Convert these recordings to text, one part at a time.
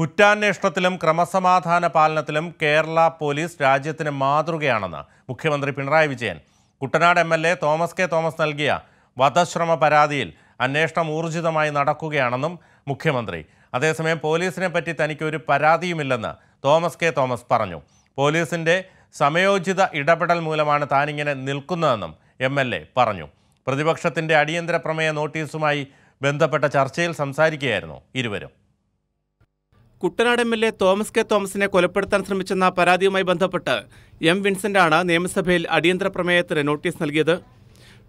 കുറ്റാന്വേഷണത്തിലും ക്രമസമാധാന പാലനത്തിലും കേരള പോലീസ് രാജ്യത്തിന് മാതൃകയാണെന്ന് മുഖ്യമന്ത്രി പിണറായി വിജയൻ കുട്ടനാട് എം തോമസ് കെ തോമസ് നൽകിയ വധശ്രമ പരാതിയിൽ അന്വേഷണം ഊർജിതമായി നടക്കുകയാണെന്നും മുഖ്യമന്ത്രി അതേസമയം പോലീസിനെ പറ്റി തനിക്ക് ഒരു പരാതിയുമില്ലെന്ന് തോമസ് കെ തോമസ് പറഞ്ഞു പോലീസിൻ്റെ സമയോചിത ഇടപെടൽ മൂലമാണ് താനിങ്ങനെ നിൽക്കുന്നതെന്നും എം എൽ എ പറഞ്ഞു പ്രതിപക്ഷത്തിൻ്റെ അടിയന്തര പ്രമേയ നോട്ടീസുമായി ബന്ധപ്പെട്ട ചർച്ചയിൽ സംസാരിക്കുകയായിരുന്നു ഇരുവരും Kuttanad M L A Thomas K തോമസിനെ കൊലപ്പെടുത്താൻ ശ്രമിച്ചെന്ന പരാതിയുമായി ബന്ധപ്പെട്ട് എം വിൻസെന്റാണ് നിയമസഭയിൽ അടിയന്തര പ്രമേയത്തിന് നോട്ടീസ് നൽകിയത്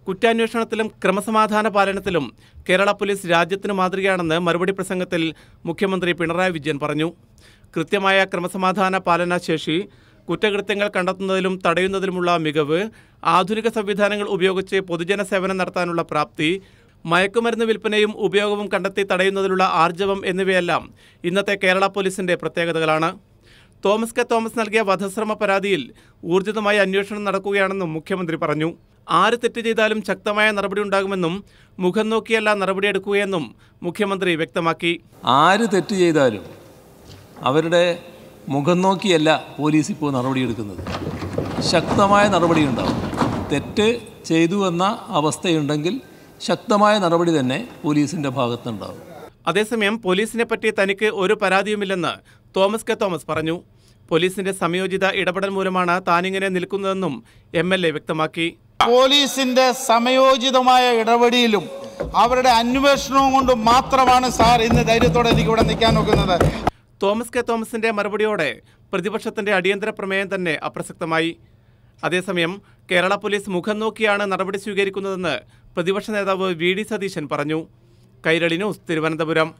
കുറ്റാന്വേഷണത്തിലും ക്രമസമാധാന പാലനത്തിലും കേരള പോലീസ് രാജ്യത്തിന് മാതൃകയാണെന്ന് മറുപടി പ്രസംഗത്തിൽ മുഖ്യമന്ത്രി പിണറായി വിജയൻ പറഞ്ഞു കൃത്യമായ ക്രമസമാധാന പാലന ശേഷി കുറ്റകൃത്യങ്ങൾ കണ്ടെത്തുന്നതിലും തടയുന്നതിലുമുള്ള മികവ് ആധുനിക സംവിധാനങ്ങൾ ഉപയോഗിച്ച് പൊതുജന സേവനം നടത്താനുള്ള പ്രാപ്തി മയക്കുമരുന്ന് വിൽപ്പനയും ഉപയോഗവും കണ്ടെത്തി തടയുന്നതിലുള്ള ആർജവം എന്നിവയെല്ലാം ഇന്നത്തെ കേരള പോലീസിന്റെ പ്രത്യേകതകളാണ് തോമസ് കെ തോമസ് നൽകിയ വധശ്രമ പരാതിയിൽ ഊർജിതമായി അന്വേഷണം നടക്കുകയാണെന്നും മുഖ്യമന്ത്രി പറഞ്ഞു ആര് തെറ്റ് ചെയ്താലും ശക്തമായ നടപടി ഉണ്ടാകുമെന്നും മുഖം നോക്കിയല്ല നടപടിയെടുക്കുകയെന്നും മുഖ്യമന്ത്രി വ്യക്തമാക്കി ആര് തെറ്റ് ചെയ്താലും അവരുടെ മുഖം നോക്കിയല്ല പോലീസ് ഇപ്പോൾ നടപടിയെടുക്കുന്നത് ശക്തമായ ഉണ്ടാകും തെറ്റ് ചെയ്തു എന്ന അവസ്ഥയുണ്ടെങ്കിൽ ശക്തമായ നടപടി തന്നെ പോലീസിന്റെ ഭാഗത്തുണ്ടാകും അതേസമയം പോലീസിനെ പറ്റി തനിക്ക് ഒരു പരാതിയുമില്ലെന്ന് തോമസ് കെ തോമസ് പറഞ്ഞു പോലീസിന്റെ സംയോജിത ഇടപെടൽ മൂലമാണ് താനിങ്ങനെ നിൽക്കുന്നതെന്നും എം എൽ എ വ്യക്തമാക്കി പോലീസിന്റെ സമയോചിതമായ ഇടപെടലിലും അവരുടെ അന്വേഷണവും കൊണ്ട് മാത്രമാണ് സാർ ഇന്ന് ധൈര്യത്തോടെ എനിക്ക് ഇവിടെ നിൽക്കാൻ നോക്കുന്നത് തോമസ് കെ തോമസിന്റെ മറുപടിയോടെ പ്രതിപക്ഷത്തിന്റെ അടിയന്തര പ്രമേയം തന്നെ അപ്രസക്തമായി അതേസമയം കേരള പോലീസ് മുഖം നോക്കിയാണ് നടപടി സ്വീകരിക്കുന്നതെന്ന് പ്രതിപക്ഷ നേതാവ് വി ഡി സതീശൻ പറഞ്ഞു കൈരളി ന്യൂസ് തിരുവനന്തപുരം